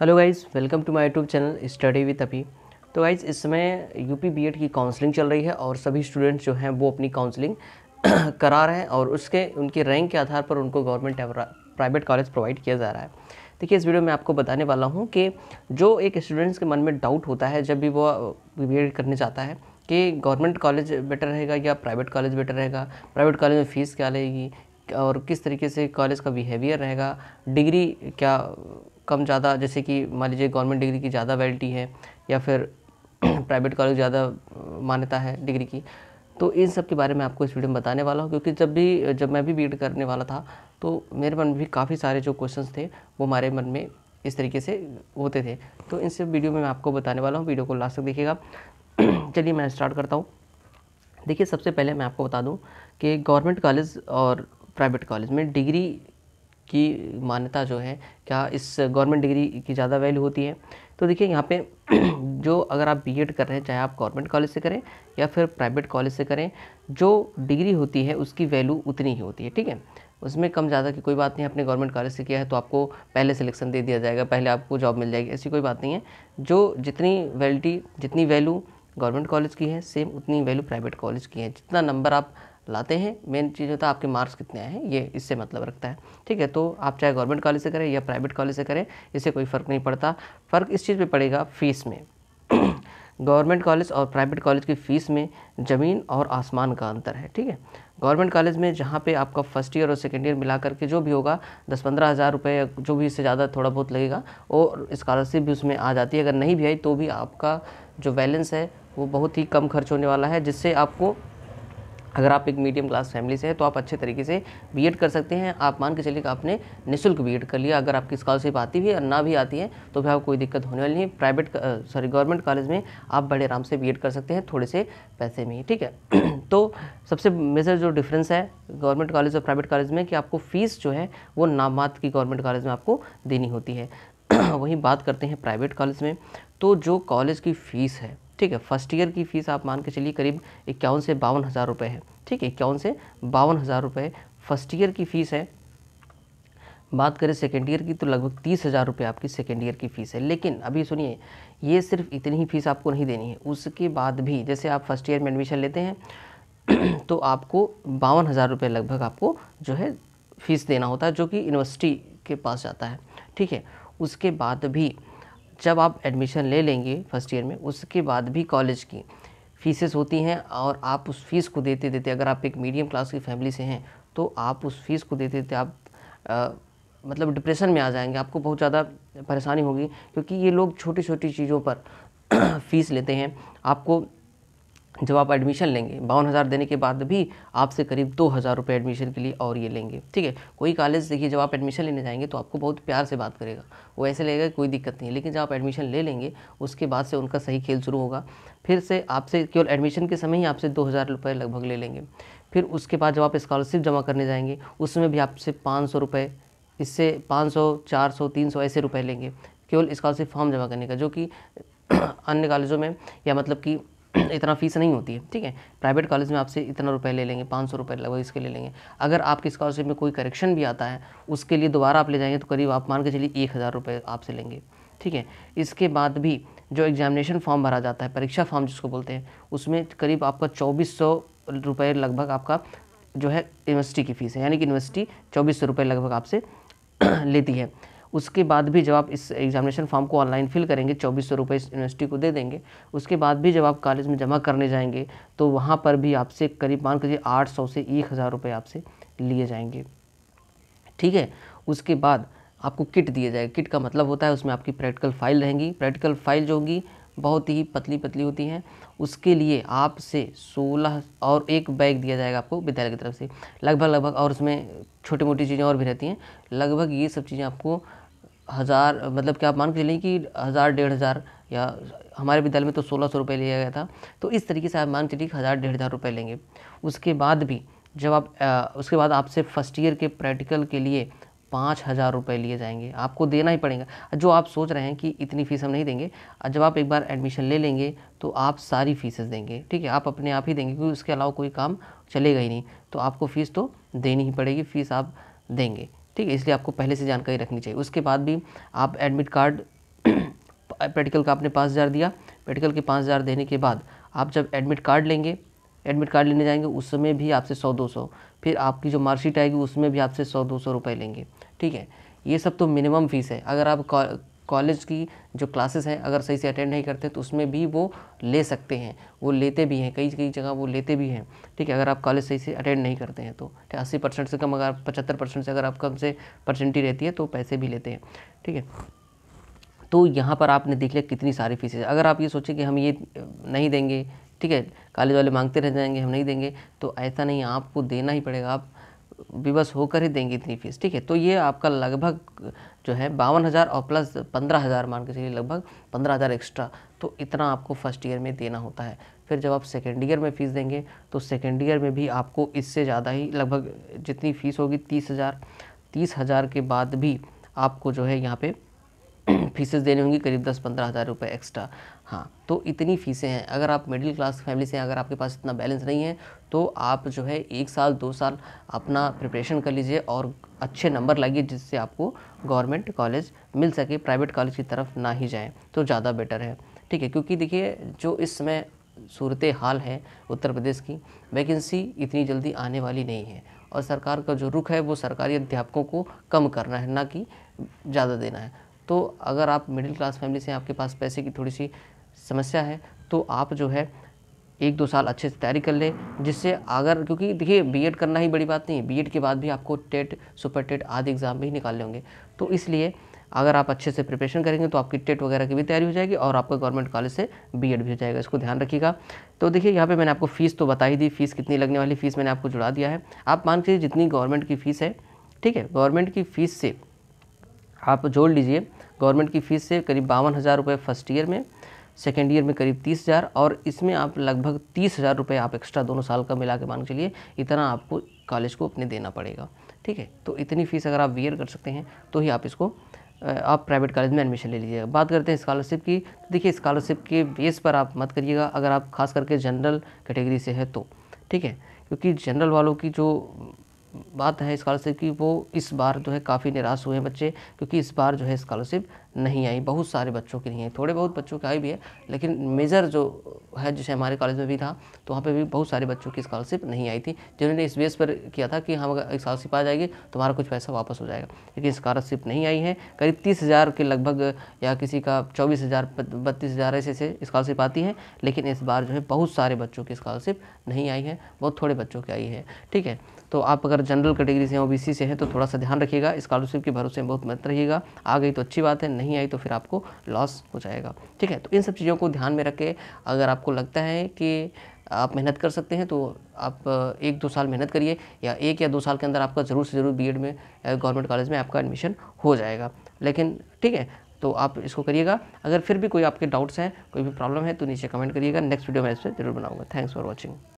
Hello guys welcome to my YouTube channel study with अपी तो guys इस समय यूपी बीएड की काउंसलिंग चल रही है और सभी स्टूडेंट्स जो हैं वो अपनी काउंसलिंग करा रहे हैं और उसके उनके रैंक के आधार पर उनको गवर्नमेंट प्राइवेट कॉलेज प्रोवाइड किया जा रहा है देखिए इस वीडियो में आपको बताने वाला हूँ कि जो एक स्टूडेंट्स के मन में डाउट होता है जब भी वो बी uh, करने जाता है कि गवर्नमेंट कॉलेज बेटर रहेगा या प्राइवेट कॉलेज बेटर रहेगा प्राइवेट कॉलेज में फ़ीस क्या रहेगी और किस तरीके से कॉलेज का बिहेवियर रहेगा डिग्री क्या कम ज़्यादा जैसे कि मान लीजिए गवर्नमेंट डिग्री की ज़्यादा वैलिटी है या फिर प्राइवेट कॉलेज ज़्यादा मान्यता है डिग्री की तो इन सब के बारे में आपको इस वीडियो में बताने वाला हूँ क्योंकि जब भी जब मैं भी बी करने वाला था तो मेरे मन में भी काफ़ी सारे जो क्वेश्चंस थे वो हमारे मन में इस तरीके से होते थे तो इन सब वीडियो में मैं आपको बताने वाला हूँ वीडियो को लास्ट तक देखिएगा चलिए मैं स्टार्ट करता हूँ देखिए सबसे पहले मैं आपको बता दूँ कि गवर्नमेंट कॉलेज और प्राइवेट कॉलेज में डिग्री की मान्यता जो है क्या इस गवर्नमेंट डिग्री की ज़्यादा वैल्यू होती है तो देखिए यहाँ पे जो अगर आप बीएड कर रहे हैं चाहे आप गवर्नमेंट कॉलेज से करें या फिर प्राइवेट कॉलेज से करें जो डिग्री होती है उसकी वैल्यू उतनी ही होती है ठीक है उसमें कम ज़्यादा की कोई बात नहीं आपने गवर्नमेंट कॉलेज से किया है तो आपको पहले सिलेक्शन दे दिया जाएगा पहले आपको जॉब मिल जाएगी ऐसी कोई बात नहीं है जो जितनी वैलिटी जितनी वैल्यू गवर्नमेंट कॉलेज की है सेम उतनी वैल्यू प्राइवेट कॉलेज की है जितना नंबर आप लाते हैं मेन चीज़ होता है आपके मार्क्स कितने आए हैं ये इससे मतलब रखता है ठीक है तो आप चाहे गवर्नमेंट कॉलेज से करें या प्राइवेट कॉलेज से करें इससे कोई फ़र्क नहीं पड़ता फ़र्क इस चीज़ पर पड़ेगा फ़ीस में गवर्नमेंट कॉलेज और प्राइवेट कॉलेज की फ़ीस में ज़मीन और आसमान का अंतर है ठीक है गवर्नमेंट कॉलेज में जहाँ पे आपका फर्स्ट ईयर और सेकेंड ईयर मिला करके जो भी होगा दस पंद्रह हज़ार रुपये जो भी इससे ज़्यादा थोड़ा बहुत लगेगा और स्कॉलरशिप भी उसमें आ जाती है अगर नहीं भी आई तो भी आपका जो बैलेंस है वो बहुत ही कम खर्च होने वाला है जिससे आपको अगर आप एक मीडियम क्लास फैमिली से हैं तो आप अच्छे तरीके से बी कर सकते हैं आप मान के चलिए कि आपने निःशुल्क बी कर लिया अगर आपकी स्कॉलरशिप आती भी है और ना भी आती है तो फिर आपको कोई दिक्कत होने वाली नहीं प्राइवेट सॉरी गवर्नमेंट कॉलेज में आप बड़े आराम से बी कर सकते हैं थोड़े से पैसे में ही ठीक है तो सबसे मेजर जो डिफरेंस है गवर्नमेंट कॉलेज और प्राइवेट कॉलेज में कि आपको फ़ीस जो है वो नामात की गवर्नमेंट कॉलेज में आपको देनी होती है वहीं बात करते हैं प्राइवेट कॉलेज में तो जो कॉलेज की फ़ीस है ठीक है फर्स्ट ईयर की फ़ीस आप मान के चलिए करीब इक्यावन से बावन हज़ार रुपये है ठीक है इक्यावन से बावन हज़ार रुपये फर्स्ट ईयर की फ़ीस है बात करें सेकेंड ईयर की तो लगभग तीस हज़ार रुपये आपकी सेकेंड ईयर की फ़ीस है लेकिन अभी सुनिए ये सिर्फ इतनी ही फ़ीस आपको नहीं देनी है उसके बाद भी जैसे आप फर्स्ट ईयर में एडमिशन लेते हैं तो आपको बावन हज़ार रुपये लगभग आपको जो है फ़ीस देना होता है जो कि यूनिवर्सिटी के पास जाता है ठीक है उसके बाद भी जब आप एडमिशन ले लेंगे फर्स्ट ईयर में उसके बाद भी कॉलेज की फीसेस होती हैं और आप उस फीस को देते देते अगर आप एक मीडियम क्लास की फैमिली से हैं तो आप उस फीस को देते देते आप आ, मतलब डिप्रेशन में आ जाएंगे आपको बहुत ज़्यादा परेशानी होगी क्योंकि ये लोग छोटी छोटी चीज़ों पर फ़ीस लेते हैं आपको जब आप एडमिशन लेंगे बावन हज़ार देने के बाद भी आपसे करीब दो हज़ार रुपये एडमिशन के लिए और ये लेंगे ठीक है कोई कॉलेज देखिए जब आप एडमिशन लेने जाएंगे तो आपको बहुत प्यार से बात करेगा वो ऐसे लेगा कोई दिक्कत नहीं है लेकिन जब आप एडमिशन ले लेंगे उसके बाद से उनका सही खेल शुरू होगा फिर से आपसे केवल एडमिशन के समय ही आपसे दो हज़ार रुपये लगभग ले लेंगे फिर उसके बाद जब आप स्कॉलरशिप जमा करने जाएंगे उसमें भी आपसे पाँच सौ रुपये इससे पाँच सौ चार सौ तीन सौ ऐसे रुपये लेंगे केवल स्कॉलरशिप फॉर्म जमा करने का जो कि अन्य कॉलेजों में या मतलब कि तो इतना फीस नहीं होती है ठीक है प्राइवेट कॉलेज में आपसे इतना रुपये ले लेंगे पाँच सौ रुपये लगभग इसके ले लेंगे अगर आपकी स्कॉलरशिप में कोई करेक्शन भी आता है उसके लिए दोबारा आप ले जाएंगे तो करीब आप मान के चलिए एक हज़ार रुपये आपसे लेंगे ठीक है इसके बाद भी जो एग्जामिनेशन फॉर्म भरा जाता है परीक्षा फॉर्म जिसको बोलते हैं उसमें करीब आपका चौबीस सौ रुपये लगभग आपका जो है यूनिवर्सिटी की फ़ीस है यानी कि यूनिवर्सिटी चौबीस सौ रुपये लगभग आपसे लेती है उसके बाद भी जब आप इस एग्जामिनेशन फॉर्म को ऑनलाइन फिल करेंगे चौबीस सौ रुपये यूनिवर्सिटी को दे देंगे उसके बाद भी जब आप कॉलेज में जमा करने जाएंगे तो वहाँ पर भी आपसे करीब मान लीजिए आठ सौ से एक हज़ार रुपये आपसे लिए जाएंगे ठीक है उसके बाद आपको किट दिया जाएगा किट का मतलब होता है उसमें आपकी प्रैक्टिकल फाइल रहेंगी प्रैक्टिकल फाइल जो होंगी बहुत ही पतली पतली होती हैं उसके लिए आपसे 16 और एक बैग दिया जाएगा आपको विद्यालय की तरफ से लगभग लगभग और उसमें छोटी मोटी चीज़ें और भी रहती हैं लगभग ये सब चीज़ें आपको हज़ार मतलब कि आप मान के चलें कि हज़ार डेढ़ हज़ार या हमारे विद्यालय में तो सोलह सौ रुपये लिया गया था तो इस तरीके से आप मान के चलिए हज़ार डेढ़ हज़ार रुपये लेंगे उसके बाद भी जब आप आ, उसके बाद आपसे फर्स्ट ईयर के प्रैक्टिकल के लिए पाँच हज़ार रुपये लिए जाएंगे आपको देना ही पड़ेगा जो आप सोच रहे हैं कि इतनी फ़ीस हम नहीं देंगे जब आप एक बार एडमिशन ले लेंगे तो आप सारी फीसेस देंगे ठीक है आप अपने आप ही देंगे क्योंकि उसके अलावा कोई काम चलेगा ही नहीं तो आपको फ़ीस तो देनी ही पड़ेगी फ़ीस आप देंगे ठीक है इसलिए आपको पहले से जानकारी रखनी चाहिए उसके बाद भी आप एडमिट कार्ड प्रैक्टिकल का आपने पाँच हज़ार दिया प्रैक्टिकल के पाँच हज़ार देने के बाद आप जब एडमिट कार्ड लेंगे एडमिट कार्ड लेने जाएंगे उस समय भी आपसे सौ दो सौ फिर आपकी जो मार्कशीट आएगी उसमें भी आपसे सौ दो सौ रुपये लेंगे ठीक है ये सब तो मिनिमम फ़ीस है अगर आप कॉलेज की जो क्लासेस हैं अगर सही से अटेंड नहीं करते तो उसमें भी वो ले सकते हैं वो लेते भी हैं कई कई जगह वो लेते भी हैं ठीक है अगर आप कॉलेज सही से अटेंड नहीं करते हैं तो अस्सी परसेंट से कम अगर पचहत्तर परसेंट से अगर आप कम से परसेंटी रहती है तो पैसे भी लेते हैं ठीक है तो यहाँ पर आपने देख लिया कितनी सारी फीसें अगर आप ये सोचें कि हम ये नहीं देंगे ठीक है कॉलेज वाले मांगते रह जाएंगे हम नहीं देंगे तो ऐसा नहीं आपको देना ही पड़ेगा आप विवश होकर ही देंगे इतनी फीस ठीक है तो ये आपका लगभग जो है बावन हज़ार और प्लस पंद्रह हज़ार मान के चलिए लगभग पंद्रह हज़ार एक्स्ट्रा तो इतना आपको फर्स्ट ईयर में देना होता है फिर जब आप सेकेंड ईयर में फ़ीस देंगे तो सेकेंड ईयर में भी आपको इससे ज़्यादा ही लगभग जितनी फ़ीस होगी तीस हज़ार तीस हज़ार के बाद भी आपको जो है यहाँ पर हम्म। फ़ीसेस देने होंगी करीब दस पंद्रह हज़ार रुपये एक्स्ट्रा हाँ तो इतनी फीसें हैं अगर आप मिडिल क्लास फैमिली से हैं अगर आपके पास इतना बैलेंस नहीं है तो आप जो है एक साल दो साल अपना प्रिपरेशन कर लीजिए और अच्छे नंबर लाइए जिससे आपको गवर्नमेंट कॉलेज मिल सके प्राइवेट कॉलेज की तरफ ना ही जाएँ तो ज़्यादा बेटर है ठीक है क्योंकि देखिए जो इस समय सूरत हाल है उत्तर प्रदेश की वैकेंसी इतनी जल्दी आने वाली नहीं है और सरकार का जो रुख है वो सरकारी अध्यापकों को कम करना है ना कि ज़्यादा देना है तो अगर आप मिडिल क्लास फैमिली से आपके पास पैसे की थोड़ी सी समस्या है तो आप जो है एक दो साल अच्छे से तैयारी कर लें जिससे अगर क्योंकि देखिए बीएड करना ही बड़ी बात नहीं है बीएड के बाद भी आपको टेट सुपर टेट आदि एग्ज़ाम भी निकालने होंगे तो इसलिए अगर आप अच्छे से प्रिपरेशन करेंगे तो आपकी टेट वगैरह की भी तैयारी हो जाएगी और आपका गवर्नमेंट कॉलेज से बीएड भी हो जाएगा इसको ध्यान रखिएगा तो देखिए यहाँ पर मैंने आपको फ़ीस तो बता ही दी फीस कितनी लगने वाली फ़ीस मैंने आपको जुड़ा दिया है आप मान के जितनी गवर्नमेंट की फ़ीस है ठीक है गवर्नमेंट की फ़ीस से आप जोड़ लीजिए गवर्नमेंट की फ़ीस से करीब बावन हज़ार रुपये फर्स्ट ईयर में सेकेंड ईयर में करीब तीस हज़ार और इसमें आप लगभग तीस हज़ार रुपये आप एक्स्ट्रा दोनों साल का मिला के मान के चलिए इतना आपको कॉलेज को अपने देना पड़ेगा ठीक है तो इतनी फ़ीस अगर आप वियर कर सकते हैं तो ही आप इसको आप प्राइवेट कॉलेज में एडमिशन ले लीजिएगा बात करते हैं स्कॉलरशिप की तो देखिए स्कॉलरशिप के बेस पर आप मत करिएगा अगर आप खास करके जनरल कैटेगरी से है तो ठीक है क्योंकि जनरल वालों की जो बात है स्कॉलरशिप की वो इस बार जो है काफ़ी निराश हुए हैं बच्चे क्योंकि इस बार जो है स्कॉलरशिप नहीं आई बहुत सारे बच्चों की नहीं आई थोड़े बहुत बच्चों की आई भी है लेकिन मेजर जो है जैसे हमारे कॉलेज में भी था तो वहाँ पे भी बहुत सारे बच्चों की स्कॉलरशिप नहीं आई थी जिन्होंने इस बेस पर किया था कि हम अगर स्कॉलरशिप आ जाएगी तो हमारा कुछ पैसा वापस हो जाएगा लेकिन स्कॉलरशिप नहीं आई है करीब तीस हज़ार के लगभग या किसी का चौबीस हज़ार बत्तीस हज़ार ऐसे ऐसे स्कॉलरशिप आती है लेकिन इस बार जो है बहुत सारे बच्चों की स्कॉलरशिप नहीं आई है बहुत थोड़े बच्चों की आई है ठीक है तो आप अगर जनरल कैटेगरी से हैं ओ से हैं तो थोड़ा सा ध्यान रखिएगा स्कॉलरशिप के भरोसे में बहुत मत रहिएगा आ गई तो अच्छी बात है नहीं नहीं आई तो फिर आपको लॉस हो जाएगा ठीक है तो इन सब चीज़ों को ध्यान में रख के अगर आपको लगता है कि आप मेहनत कर सकते हैं तो आप एक दो साल मेहनत करिए या एक या दो साल के अंदर आपका ज़रूर से ज़रूर बीएड में गवर्नमेंट कॉलेज में आपका एडमिशन हो जाएगा लेकिन ठीक है तो आप इसको करिएगा अगर फिर भी कोई आपके डाउट्स हैं कोई भी प्रॉब्लम है तो नीचे कमेंट करिएगा नेक्स्ट वीडियो मैं इस पर जरूर बनाऊंगा थैंक्स फॉर वॉचिंग